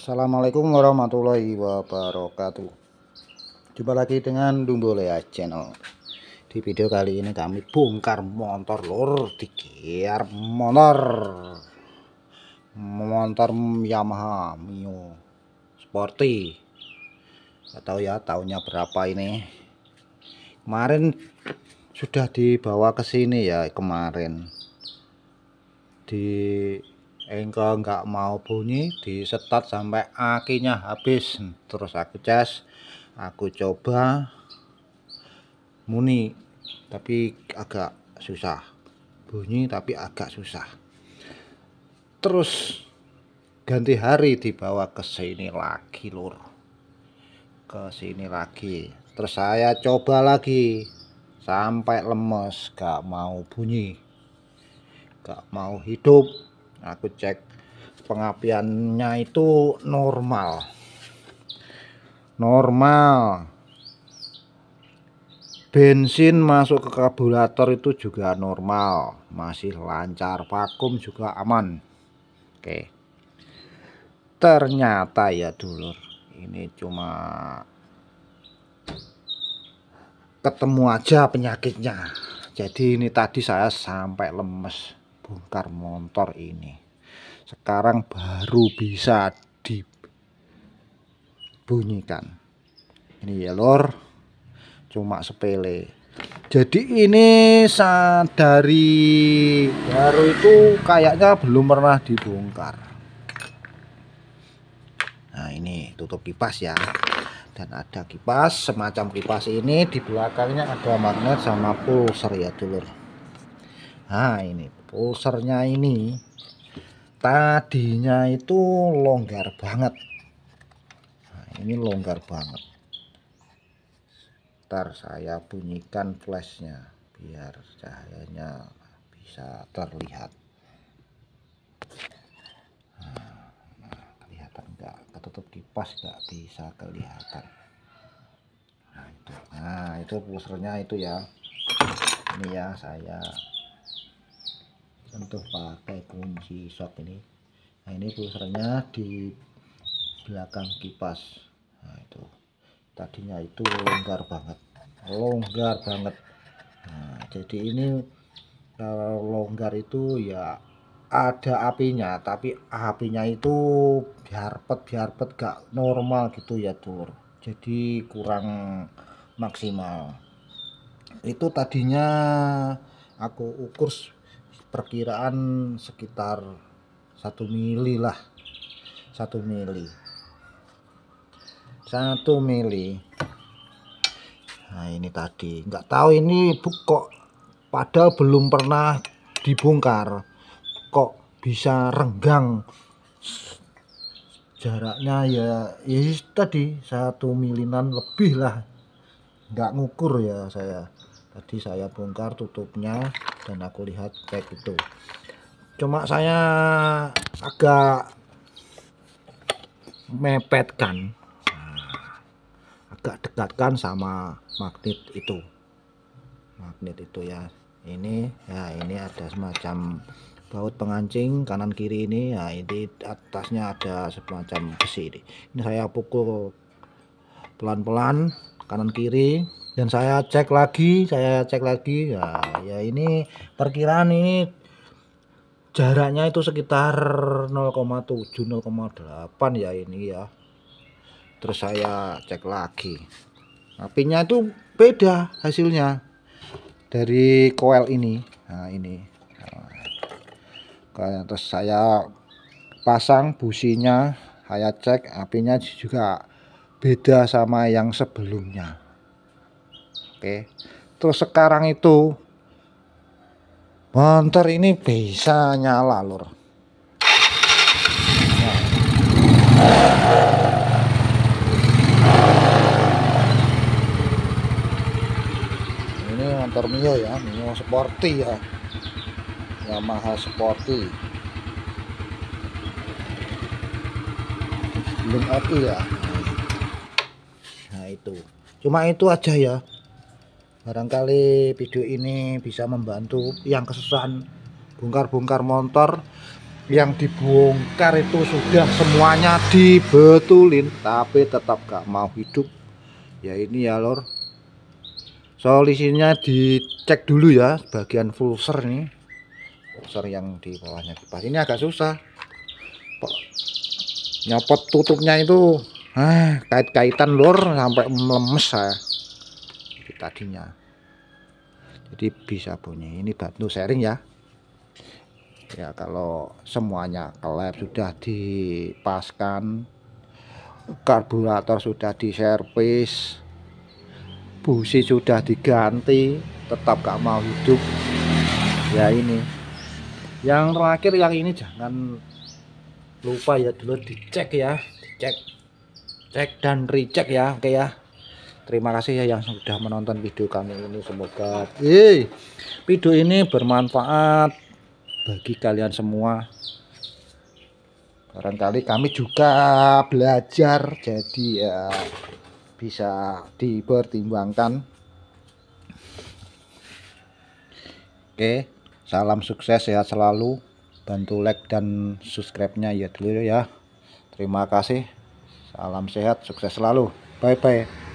Assalamualaikum warahmatullahi wabarakatuh Jumpa lagi dengan Dumbo Lea Channel Di video kali ini kami bongkar motor lor di motor Motor Yamaha Mio Sporty Gak tahu ya tahunnya berapa ini Kemarin sudah dibawa ke sini ya kemarin Di engko nggak mau bunyi di setat sampai akinya habis terus aku cas aku coba muni tapi agak susah bunyi tapi agak susah terus ganti hari dibawa ke sini lagi lur ke sini lagi terus saya coba lagi sampai lemes gak mau bunyi gak mau hidup aku cek pengapiannya itu normal normal bensin masuk ke karburator itu juga normal masih lancar vakum juga aman oke ternyata ya dulur ini cuma ketemu aja penyakitnya jadi ini tadi saya sampai lemes bongkar motor ini sekarang baru bisa dibunyikan ini ya lor cuma sepele jadi ini sadari baru itu kayaknya belum pernah dibongkar nah ini tutup kipas ya dan ada kipas semacam kipas ini di belakangnya ada magnet sama pulser ya dulur Nah ini pulsernya ini tadinya itu longgar banget. Nah, ini longgar banget. Ntar saya bunyikan flashnya biar cahayanya bisa terlihat. Nah, nah kelihatan nggak ketutup kipas nggak bisa kelihatan. Nah itu, nah itu pulsernya itu ya. Ini ya saya sentuh pakai kunci sok ini nah ini pusernya di belakang kipas nah itu tadinya itu longgar banget longgar banget nah, jadi ini kalau longgar itu ya ada apinya tapi apinya itu biar biar biarpet gak normal gitu ya tur jadi kurang maksimal itu tadinya aku ukur perkiraan sekitar satu mili lah satu mili satu mili nah ini tadi nggak tahu ini bu kok padahal belum pernah dibongkar kok bisa renggang jaraknya ya ya tadi satu milinan lebih lah nggak ngukur ya saya tadi saya bongkar tutupnya dan aku lihat kayak gitu cuma saya agak mepetkan nah, agak dekatkan sama magnet itu magnet itu ya ini ya ini ada semacam baut pengancing kanan kiri ini ya ini atasnya ada semacam besi ini, ini saya pukul pelan-pelan kanan kiri dan saya cek lagi saya cek lagi ya ya ini perkiraan ini jaraknya itu sekitar 0,7 0,8 ya ini ya terus saya cek lagi apinya itu beda hasilnya dari koil ini nah ini nah, terus saya pasang businya saya cek apinya juga beda sama yang sebelumnya Oke. Terus sekarang itu motor ini bisa nyala lur. Ini motor Mio ya, Mio Sporty ya. Yamaha Sporty. Belum ya. Nah itu. Cuma itu aja ya barangkali video ini bisa membantu yang kesusahan bongkar-bongkar motor yang dibongkar itu sudah semuanya dibetulin tapi tetap gak mau hidup ya ini ya lor solusinya dicek dulu ya bagian pulser nih pulser yang di bawahnya kipas ini agak susah nyopot tutupnya itu ah kait-kaitan lor sampai melemes saya sedikit tadinya jadi bisa bunyi ini bantu sharing ya ya kalau semuanya klep sudah dipaskan karburator sudah diservis busi sudah diganti tetap gak mau hidup ya ini yang terakhir yang ini jangan lupa ya dulu dicek ya dicek cek dan recheck ya oke okay ya Terima kasih ya yang sudah menonton video kami ini. Semoga eh video ini bermanfaat bagi kalian semua. Barangkali kami juga belajar jadi ya bisa dipertimbangkan. Oke, salam sukses sehat ya selalu. Bantu like dan subscribe-nya ya dulu ya. Terima kasih. Salam sehat, sukses selalu. Bye bye.